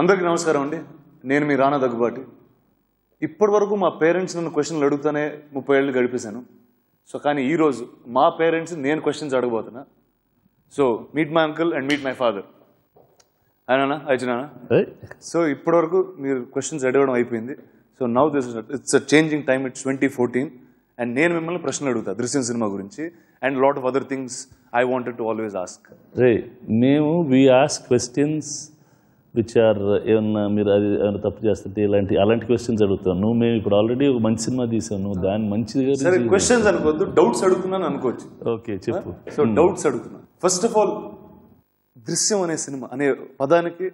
అందరికీ నమస్కారం అండి నేను మీ రానా దగ్గుబాటి ఇప్పటి వరకు మా పేరెంట్స్ నన్ను క్వశ్చన్లు అడుగుతానే ముప్పై ఏళ్ళు గడిపేశాను సో కానీ ఈరోజు మా పేరెంట్స్ నేను క్వశ్చన్స్ అడగబోతున్నా so meet my uncle and meet my father అయినా అర్జునా సో ఇప్పటి వరకు మీరు క్వశ్చన్స్ అడగడం అయిపోయింది so now this it's a changing time it's twenty fourteen and నేను మిమ్మల్ని ప్రశ్నలు అడుగుతా దృశ్యం సినిమా గురించి and lot of other things I wanted to always ask రే మేము we ask questions which are ఏమన్నా మీరు అది ఏమైనా తప్పు చేస్తుంటే ఇలాంటి అలాంటి క్వశ్చన్స్ అడుగుతాను నువ్వు మేము ఇప్పుడు ఆల్రెడీ ఒక మంచి సినిమా తీసాను దాన్ని మంచిగా సరే క్వశ్చన్స్ అనుకోవద్దు డౌట్స్ అడుగుతున్నాను అనుకోవచ్చు ఓకే చెప్పు సో డౌట్స్ hmm. అడుగుతున్నాను ఫస్ట్ ఆఫ్ ఆల్ దృశ్యం అనే సినిమా అనే పదానికి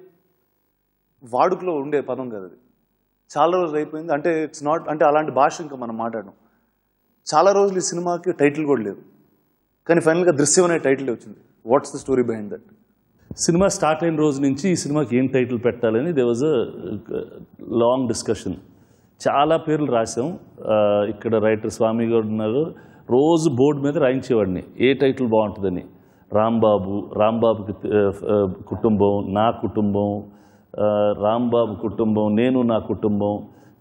వాడుకలో ఉండే పదం కదా అది చాలా రోజులు అయిపోయింది అంటే ఇట్స్ నాట్ అంటే అలాంటి భాష ఇంకా మనం మాట్లాడడం చాలా రోజులు ఈ సినిమాకి టైటిల్ కూడా లేదు కానీ ఫైనల్గా దృశ్యం అనే టైటిల్ వచ్చింది what's the story behind that cinema start అయిన రోజు నుంచి ఈ సినిమాకి ఏం టైటిల్ పెట్టాలని there was a long discussion చాలా పేర్లు రాసాం uh, ఇక్కడ రైటర్ స్వామి గారు ఉన్నారు రోజు బోర్డు మీద రాయించేవాడిని ఏ టైటిల్ బాగుంటుందని రాంబాబు రాంబాబుకి uh, uh, కుటుంబం నా కుటుంబం రాంబాబు కుటుంబం నేను నా కుటుంబం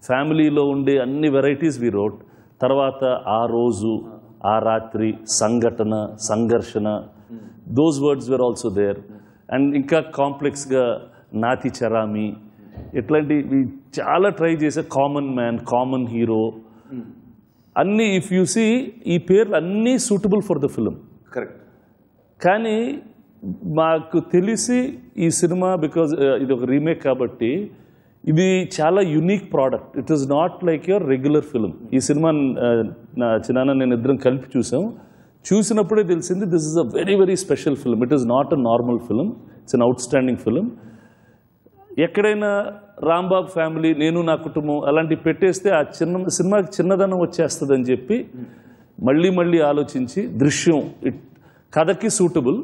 ఫ్యామిలీలో ఉండే అన్ని వెరైటీస్ వి రోట్ తర్వాత ఆ రోజు ఆ రాత్రి సంఘటన సంఘర్షణ those words were also there and ఇంకా కాంప్లెక్స్గా నాతి చరామి ఇట్లాంటి చాలా ట్రై చేసే కామన్ మ్యాన్ కామన్ హీరో అన్ని ఇఫ్ యు సీ ఈ పేర్లు అన్నీ suitable for the film correct కానీ మాకు తెలిసి ఈ సినిమా బికాజ్ uh, ఇది ఒక రీమేక్ కాబట్టి ఇది చాలా unique product it is not like your regular film ఈ సినిమా uh, నా చిన్న నేను ఇద్దరం కలిపి చూసాం చూసినప్పుడే తెలిసింది this is a very very special film it is not a normal film it's an outstanding film ఎక్కడైనా రాంబాబు ఫ్యామిలీ నేను నా కుటుంబం అలాంటివి పెట్టేస్తే ఆ చిన్న సినిమాకి చిన్నదనం వచ్చేస్తుందని చెప్పి మళ్ళీ మళ్ళీ ఆలోచించి దృశ్యం ఇట్ కథకి suitable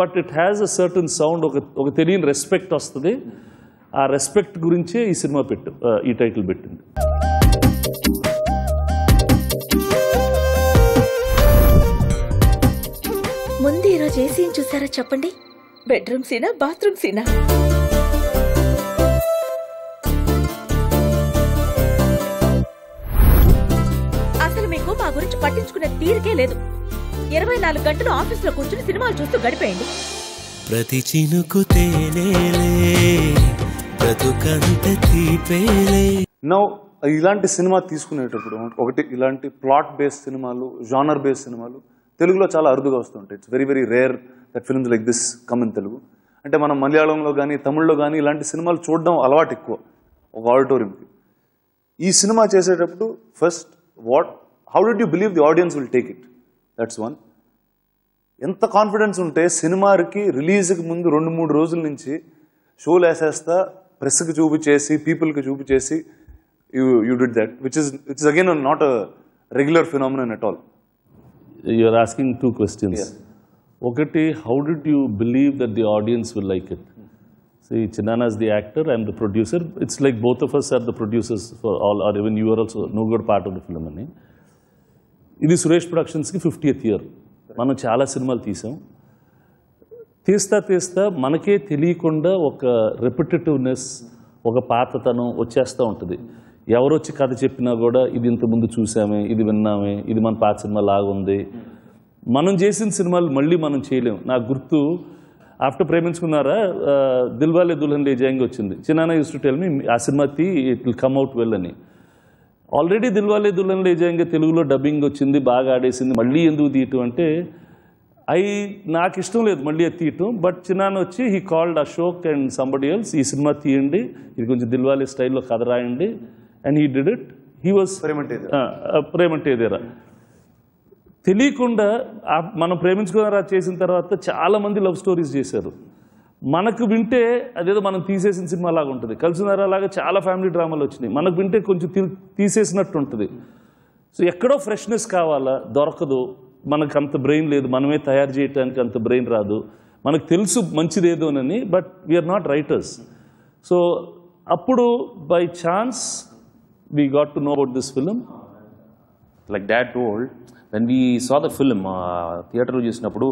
but it has a certain sound ఒక ఒక తెలియని రెస్పెక్ట్ వస్తుంది ఆ రెస్పెక్ట్ గురించే ఈ సినిమా పెట్టు ఈ టైటిల్ పెట్టింది చేసి ఏం చూసారా చెప్పండి బెడ్రూమ్ సీనా బాత్రూమ్ సీనా అసలు మీకు మా గురించి పట్టించుకునే తీరికే లేదు ఇరవై నాలుగు గంటలు ఆఫీస్లో కూర్చుని సినిమాలు చూస్తూ గడిపేయండి ప్రతి చినుకు ఇలాంటి సినిమా తీసుకునేటప్పుడు ఒకటి ఇలాంటి ప్లాట్ బేస్డ్ సినిమాలు జానర్ బేస్డ్ సినిమాలు తెలుగులో చాలా అరుదుగా వస్తుంటాయి it's very very rare that films like this come in Telugu అంటే మనం మలయాళంలో కానీ తమిళ్లో కానీ ఇలాంటి సినిమాలు చూడడం అలవాటు ఎక్కువ ఒక ఆడిటోరియంకి ఈ సినిమా చేసేటప్పుడు first what how did you believe the audience will take it that's one ఎంత కాన్ఫిడెన్స్ ఉంటే సినిమాకి రిలీజ్కి ముందు రెండు మూడు రోజుల నుంచి షోలు వేసేస్తా ప్రెస్కి చూపించేసి పీపుల్కి చూపించేసి you you did that which is is again not a regular phenomenon at all you are asking two questions ఒకటి how did you believe that the audience will like it so Chinana the actor and I'm the producer. It's like both of us are the producers for all, or even you are also no good part of అని ఇది Suresh ప్రొడక్షన్స్కి fiftieth year మనం చాలా సినిమాలు తీసాం తీస్తా తీస్తా మనకే తెలియకుండా ఒక రిపిటేటివ్నెస్ ఒక పాతతనం వచ్చేస్తూ ఉంటుంది ఎవరొచ్చి కథ చెప్పినా కూడా ఇది ఇంతకుముందు చూసామే ఇది విన్నామే ఇది మన పాత సినిమా లాగుంది మనం చేసిన సినిమాలు మళ్ళీ మనం చేయలేము నాకు గుర్తు ఆఫ్టర్ ప్రేమించుకున్నారా దిల్వాలే దుల్హన్ లే జాంగ్ వచ్చింది చిన్న యూస్ టు టెల్ మీ ఆ సినిమా తీ it will come out well అని ఆల్రెడీ దిల్వాలే దుల్హన్ లే జాంగ్ తెలుగులో డబ్బింగ్ వచ్చింది బాగా ఆడేసింది మళ్ళీ ఎందుకు తీయటం అంటే ఐ నాకు ఇష్టం లేదు మళ్ళీ తీయటం బట్ చిన్న వచ్చి he called Ashok and somebody else ఈ సినిమా తీయండి ఇది కొంచెం దిల్వాలే స్టైల్లో కథ రాయండి and he did it he was there తెలియకుండా మనం ప్రేమించుకున్నారా చేసిన తర్వాత చాలా మంది లవ్ స్టోరీస్ చేశారు మనకు వింటే అదేదో మనం తీసేసిన సినిమా లాగా ఉంటుంది కలిసినారా లాగా చాలా ఫ్యామిలీ డ్రామాలు వచ్చినాయి మనకు వింటే కొంచెం తీసేసినట్టు ఉంటుంది సో ఎక్కడో ఫ్రెష్నెస్ కావాలా దొరకదు మనకు అంత బ్రెయిన్ లేదు మనమే తయారు చేయడానికి అంత బ్రెయిన్ రాదు మనకు తెలుసు మంచిదేదోనని but we are not writers so అప్పుడు by chance we got to know about this film. Like dad told, when we saw the film, థియేటర్లో uh, చూసినప్పుడు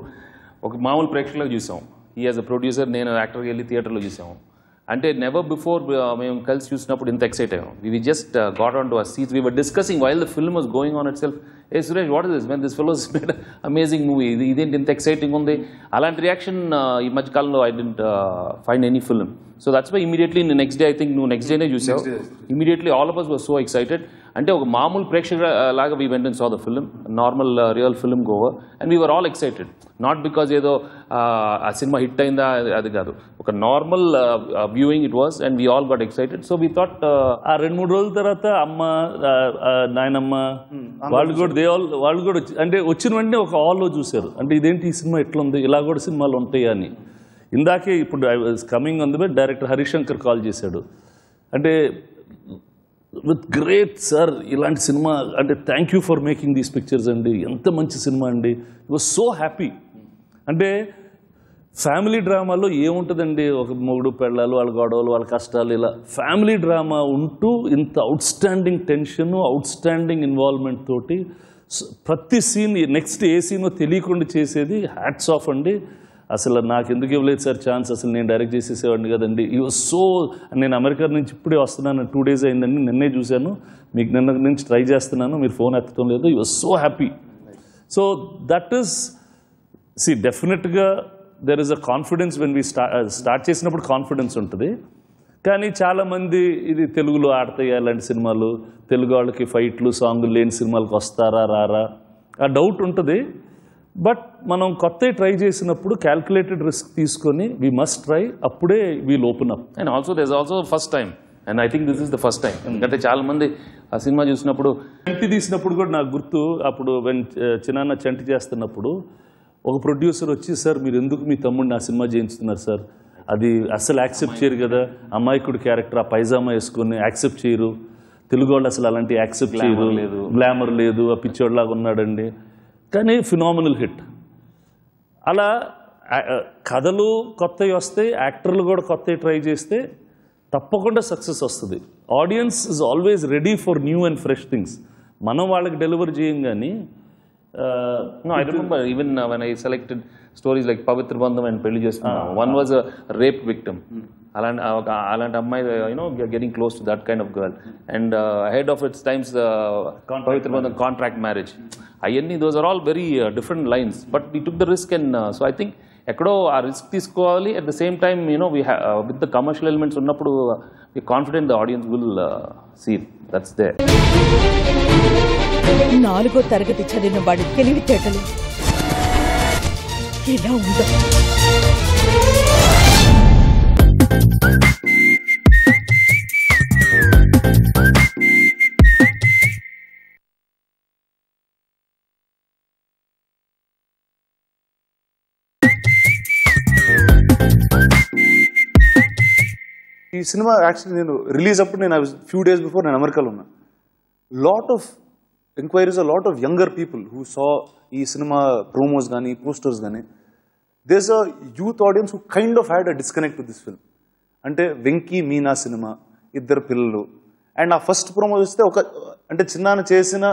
ఒక మామూలు ప్రేక్షకులకు చూసాం ఈ యాజ్ అ ప్రొడ్యూసర్ నేను యాక్టర్కి వెళ్ళి థియేటర్లో చూసాము అంటే నెవర్ బిఫోర్ uh, మేము కలిసి చూసినప్పుడు ఇంత ఎక్సైట్ అయ్యాం we just got on to a seat we were discussing while the film was going on itself ఏ Suresh what is this fellows made amazing movie ఇది ఇదేంటి ఇంత ఎక్సైటింగ్ ఉంది అలాంటి రియాక్షన్ ఈ మధ్యకాలంలో I didn't find any film so that's by immediately next day I think నువ్వు నెక్స్ట్ డేనే చూసావు immediately all of us were so excited అంటే ఒక మామూలు ప్రేక్షక లాగా we వెంటన్ so the film normal real film గోవర్ and we were all excited not because ఏదో ఆ సినిమా హిట్ అయిందా అది కాదు ఒక normal viewing it was and we all got excited so we thought ఆ రెండు మూడు రోజుల తర్వాత అమ్మ నాయనమ్మ hmm. వాళ్ళు కూడా దే ఆల్ వాళ్ళు కూడా అంటే వచ్చిన వెంటనే ఒక హాల్లో చూశారు అంటే ఇదేంటి ఈ సినిమా ఎట్లుంది ఇలా కూడా సినిమాలు ఉంటాయి అని ఇందాకే ఇప్పుడు coming on the bet director Harishankar call చేశాడు అంటే విత్ గ్రేట్ సార్ ఇలాంటి సినిమా అంటే thank you for making these pictures అండి ఎంత మంచి సినిమా అండి యూ వాజ్ సో హ్యాపీ అంటే ఫ్యామిలీ డ్రామాలో ఏముంటుందండి ఒక మొగుడు పెళ్ళాలు వాళ్ళ గొడవలు వాళ్ళ కష్టాలు ఇలా ఫ్యామిలీ డ్రామా ఉంటూ ఇంత అవుట్స్టాండింగ్ టెన్షన్ అవుట్స్టాండింగ్ ఇన్వాల్వ్మెంట్ తోటి ప్రతి సీన్ నెక్స్ట్ ఏ సీనో తెలియకుండా చేసేది హ్యాట్స్ ఆఫ్ అండి అసలు నాకు ఎందుకు ఇవ్వలేదు సార్ ఛాన్స్ అసలు నేను డైరెక్ట్ చేసేసేవాడిని కదండి యూ సో నేను అమెరికా నుంచి ఇప్పుడే వస్తున్నాను టూ డేస్ అయిందండి నిన్నే చూశాను మీకు నిన్న నుంచి ట్రై చేస్తున్నాను మీరు ఫోన్ ఎత్తడం లేదు you so happy so that is see డెఫినెట్గా there is a confidence when we start start చేసినప్పుడు కాన్ఫిడెన్స్ ఉంటుంది కానీ చాలామంది ఇది తెలుగులో ఆడతాయి అలాంటి సినిమాలు తెలుగు వాళ్ళకి ఫైట్లు సాంగులు లేని సినిమాలకు వస్తారా రారా ఆ డౌట్ ఉంటుంది బట్ మనం కొత్త ట్రై చేసినప్పుడు క్యాల్కులేటెడ్ రిస్క్ తీసుకొని వీ మస్ట్ ట్రై అప్పుడే we open up and also this also first time and I think this is the first time ఎందుకంటే చాలామంది ఆ సినిమా చూసినప్పుడు చంటి తీసినప్పుడు కూడా నాకు గుర్తు అప్పుడు వెన్ uh, చిన్న చంటి చేస్తున్నప్పుడు ఒక ప్రొడ్యూసర్ వచ్చి సార్ మీరు ఎందుకు మీ తమ్ముడిని ఆ సినిమా చేయించుతున్నారు సార్ అది అస్సలు యాక్సెప్ట్ చేయరు కదా అమ్మాయికుడు క్యారెక్టర్ ఆ పైజామా వేసుకొని యాక్సెప్ట్ చేయరు తెలుగు వాళ్ళు అసలు అలాంటి యాక్సెప్ట్ చేయరు లేదు గ్లామర్ లేదు ఆ పిచ్చోడ్లాగా ఉన్నాడండి కానీ ఫినామినల్ హిట్ అలా కథలు కొత్తవి వస్తే యాక్టర్లు కూడా కొత్తవి ట్రై చేస్తే తప్పకుండా సక్సెస్ వస్తుంది audience is always ready for new and fresh things మనం వాళ్ళకి డెలివర్ చేయం కానీ Uh, no, I remember even uh, when I selected stories like Pavitra Bandham and Peligious, ah, one ah. was a raped victim. Hmm. Alan uh, Ammai, uh, you know, we are getting close to that kind of girl. Hmm. And ahead of its times, uh, Pavitra contract marriage. Hmm. I mean, those are all very different lines. But we took the risk, and so I think Ekado, our risk is quality. At the same time, you know, we ha with the commercial elements, we are confident the audience will see it. that's there. నాలుగో తరగతి చదివిన వాడి తెలివితేటలు ఇలా ఉండవు ఈ cinema actually నేను release అప్పుడు నేను ఫ్యూ డేస్ బిఫోర్ నేను అమెరికాలో ఉన్నా lot of enquiries lot of younger people who saw ఈ సినిమా ప్రోమోస్ కానీ పోస్టర్స్ కానీ these a youth audience who kind of had a disconnect with this film అంటే వెంకీ మీనా సినిమా ఇద్దరు పిల్లలు అండ్ ఆ ఫస్ట్ ప్రోమో చూస్తే ఒక అంటే చిన్నాన చేసిన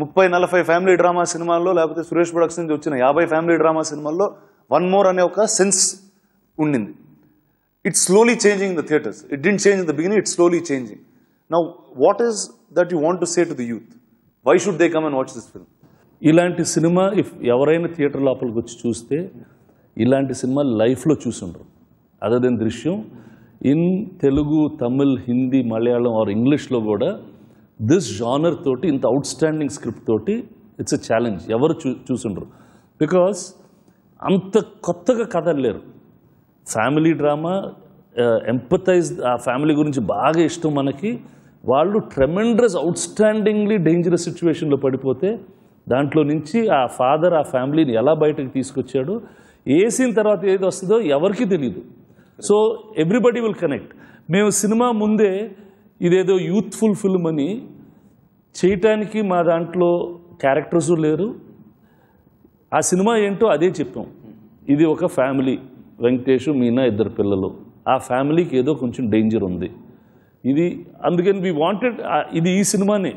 ముప్పై నలభై ఫ్యామిలీ డ్రామా సినిమాల్లో లేకపోతే సురేష్ ప్రొడక్షన్ నుంచి వచ్చిన యాభై ఫ్యామిలీ డ్రామా సినిమాల్లో వన్ మోర్ అనే ఒక సెన్స్ ఉండింది it's slowly changing the theatres it didn't change the beginning it's slowly changing now what is that you want to say to the youth why should they come and watch this film ఇలాంటి సినిమా if ఎవరైనా theatre లోపలికి వచ్చి చూస్తే ఇలాంటి సినిమా లైఫ్లో చూసుండరు other than Drishyam in Telugu Tamil Hindi Malayalam or ఇంగ్లీష్లో కూడా దిస్ జానర్ తోటి ఇంత అవుట్ స్టాండింగ్ స్క్రిప్ట్ తోటి ఇట్స్ ఎ ఛాలెంజ్ ఎవరు చూ చూసుండరు బికాస్ అంత కొత్తగా కథలు లేరు ఫ్యామిలీ డ్రామా ఎంపతైజ్ ఆ ఫ్యామిలీ గురించి బాగా ఇష్టం మనకి వాళ్ళు అవుట్ అవుట్స్టాండింగ్లీ డేంజరస్ సిచ్యువేషన్లో పడిపోతే దాంట్లో నుంచి ఆ ఫాదర్ ఆ ఫ్యామిలీని ఎలా బయటకు తీసుకొచ్చాడు వేసిన తర్వాత ఏది వస్తుందో ఎవరికి తెలియదు సో ఎవ్రీబడి విల్ కనెక్ట్ మేము సినిమా ముందే ఇదేదో యూత్ఫుల్ ఫిల్మ్ అని చేయటానికి మా దాంట్లో క్యారెక్టర్స్ లేరు ఆ సినిమా ఏంటో అదే చెప్పాం ఇది ఒక ఫ్యామిలీ వెంకటేష్ మీనా ఇద్దరు పిల్లలు ఆ ఫ్యామిలీకి ఏదో కొంచెం డేంజర్ ఉంది ఇది అందుకని వి వాంటెడ్ ఇది ఈ సినిమానే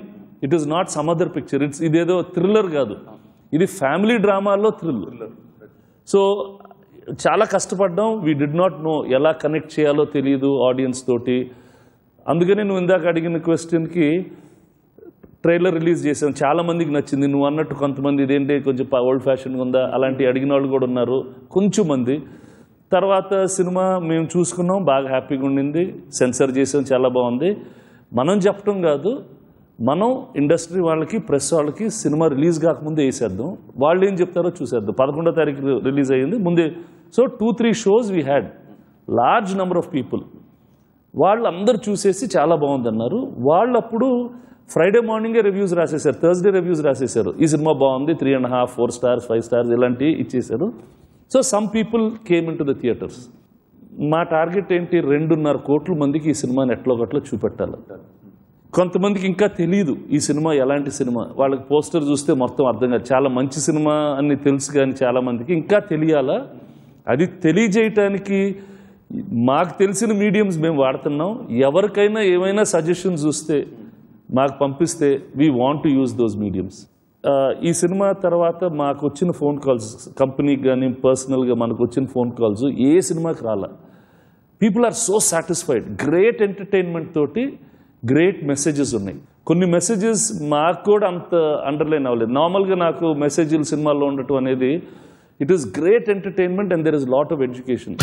it is not some other picture it's ఇదేదో థ్రిల్లర్ కాదు ఇది ఫ్యామిలీ డ్రామాల్లో థ్రిల్లర్ సో చాలా కష్టపడ్డాం వీ డిడ్ నాట్ నో ఎలా కనెక్ట్ చేయాలో తెలియదు ఆడియన్స్ తోటి అందుకని నువ్వు ఇందాక అడిగిన క్వశ్చన్కి ట్రైలర్ రిలీజ్ చేసాం చాలామందికి నచ్చింది నువ్వు అన్నట్టు కొంతమంది ఇదేంటి కొంచెం ఓల్డ్ ఫ్యాషన్గా ఉందా అలాంటి అడిగిన వాళ్ళు కూడా ఉన్నారు కొంచెం మంది తర్వాత సినిమా మేము చూసుకున్నాం బాగా హ్యాపీగా ఉండింది సెన్సర్ చేసాం చాలా బాగుంది మనం చెప్పటం కాదు మనం ఇండస్ట్రీ వాళ్ళకి ప్రెస్ వాళ్ళకి సినిమా రిలీజ్ కాకముందే వేసేద్దాం వాళ్ళు ఏం చెప్తారో చూసేద్దాం పదకొండో తారీఖు రిలీజ్ అయ్యింది ముందే so two three shows we had large number of people వాళ్ళు అందరు చూసేసి చాలా బాగుందన్నారు వాళ్ళప్పుడు ఫ్రైడే మార్నింగే రివ్యూస్ రాసేశారు థర్స్డే రివ్యూస్ రాసేశారు ఈ సినిమా బాగుంది three and half four stars five stars ఇలాంటివి ఇచ్చేశారు so some people came in to the theatres మా టార్గెట్ ఏంటి రెండున్నర కోట్ల మందికి ఈ సినిమాని ఎట్లోగట్లో చూపెట్టాలంట కొంతమందికి ఇంకా తెలియదు ఈ సినిమా ఎలాంటి సినిమా వాళ్ళకి పోస్టర్ చూస్తే మొత్తం అర్థం కాదు చాలా మంచి సినిమా అని తెలుసు కానీ చాలామందికి ఇంకా తెలియాలా అది తెలియజేయటానికి మాకు తెలిసిన మీడియంస్ మేము వాడుతున్నాం ఎవరికైనా ఏమైనా సజెషన్స్ చూస్తే మాకు పంపిస్తే we want to use those mediums ఈ సినిమా తర్వాత మాకు వచ్చిన ఫోన్ కాల్స్ కంపెనీకి కానీ పర్సనల్గా మనకు వచ్చిన ఫోన్ కాల్స్ ఏ సినిమాకి రాలా people are so satisfied great entertainment తోటి గ్రేట్ మెసేజెస్ ఉన్నాయి కొన్ని మెసేజెస్ మాకు కూడా అంత అండర్లైన్ అవ్వలేదు నార్మల్గా నాకు మెసేజ్లు సినిమాల్లో ఉండటం అనేది it is great entertainment and there is lot of education